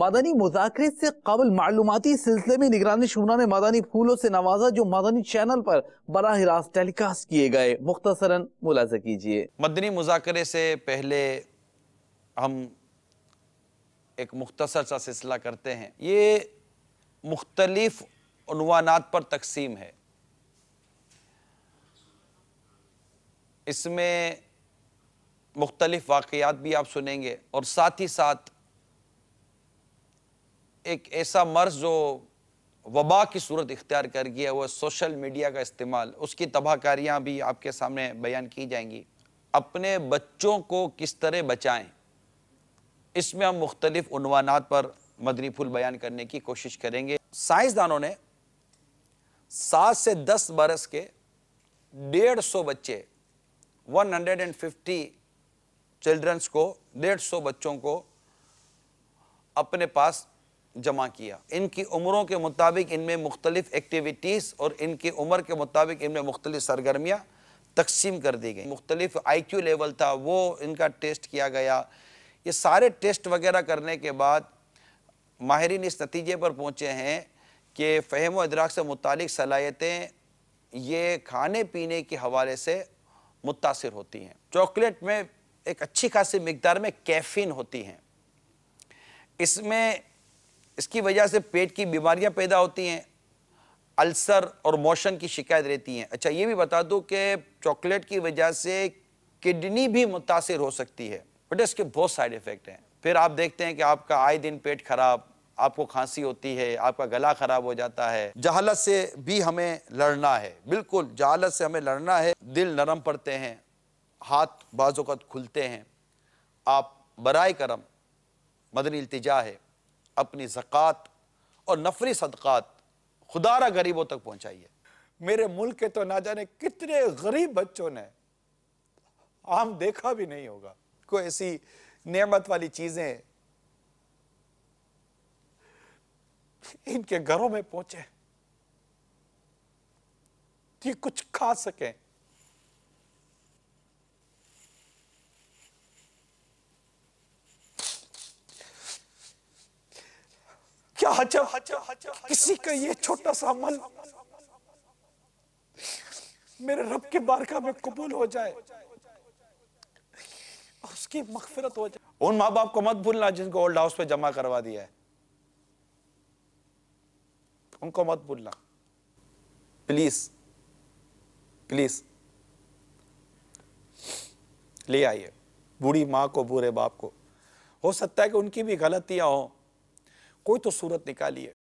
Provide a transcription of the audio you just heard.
मदनी मुजाकरे से कबल मालूमती सिलसिले में निगरानी शुमरा ने मदानी फूलों से नवाजा जो मदनी चैनल पर बरह रास्त टेलीकास्ट किए गए मुख्तसरा मुलाजा कीजिए मदनी मुजाकरे से पहले हम एक मुख्तसर सा सिलसिला करते हैं ये मुख्तलिफ पर तकसीम है इसमें मुख्तलिफ वाक़ात भी आप सुनेंगे और साथ ही साथ एक ऐसा मर्ज जो वबा की सूरत इख्तियार कर गया वो सोशल मीडिया का इस्तेमाल उसकी तबाहकारियाँ भी आपके सामने बयान की जाएंगी अपने बच्चों को किस तरह बचाएं इसमें हम मुख्तलिफ़ानात पर मदनी फूल बयान करने की कोशिश करेंगे साइंसदानों ने सात से दस बरस के डेढ़ सौ बच्चे 150 चिल्ड्रंस को डेढ़ सौ बच्चों को अपने पास जमा किया इनकी उम्रों के मुताबिक इनमें मुख्तलिफ़ एक्टिविटीज़ और इनकी उम्र के मुताबिक इनमें मुख्तलिफ सरगर्मियाँ तकसीम कर दी गई मुख्तलिफ आई क्यू लेवल था वो इनका टेस्ट किया गया ये सारे टेस्ट वगैरह करने के बाद माहरीन इस नतीजे पर पहुँचे हैं कि फ़हम व अदराक से मुतल सलाहियतें ये खाने पीने के हवाले से मुतासर होती हैं चॉकलेट में एक अच्छी खासी मकदार में कैफीन होती हैं इसमें इसकी वजह से पेट की बीमारियां पैदा होती हैं अल्सर और मोशन की शिकायत रहती हैं अच्छा ये भी बता दूँ कि चॉकलेट की वजह से किडनी भी मुतासर हो सकती है बट इसके बहुत साइड इफ़ेक्ट हैं फिर आप देखते हैं कि आपका आए दिन पेट खराब आपको खांसी होती है आपका गला ख़राब हो जाता है जहालत से भी हमें लड़ना है बिल्कुल जहालत से हमें लड़ना है दिल नरम पड़ते हैं हाथ बाजोकत खुलते हैं आप बरए करम मदनी इल्तिजा है अपनी जक़ात और नफरी सदक़ात खुदारा गरीबों तक पहुँचाइए मेरे मुल्क के तो ना जाने कितने गरीब बच्चों ने आम देखा भी नहीं होगा कोई ऐसी नेमत वाली चीज़ें इनके घरों में पहुंचे कि कुछ खा सकें चाह जब किसी का ये छोटा सा अमल मेरे रब के बारका में कबूल हो जाए उसकी मकफरत हो जाए उन माँ बाप को मत भूलना जिनको ओल्ड हाउस पे जमा करवा दिया है उनको मत भूलना प्लीज प्लीज ले आइए बूढ़ी माँ को बूढ़े बाप को हो सकता है कि उनकी भी गलतियां हों कोई तो सूरत निकालिए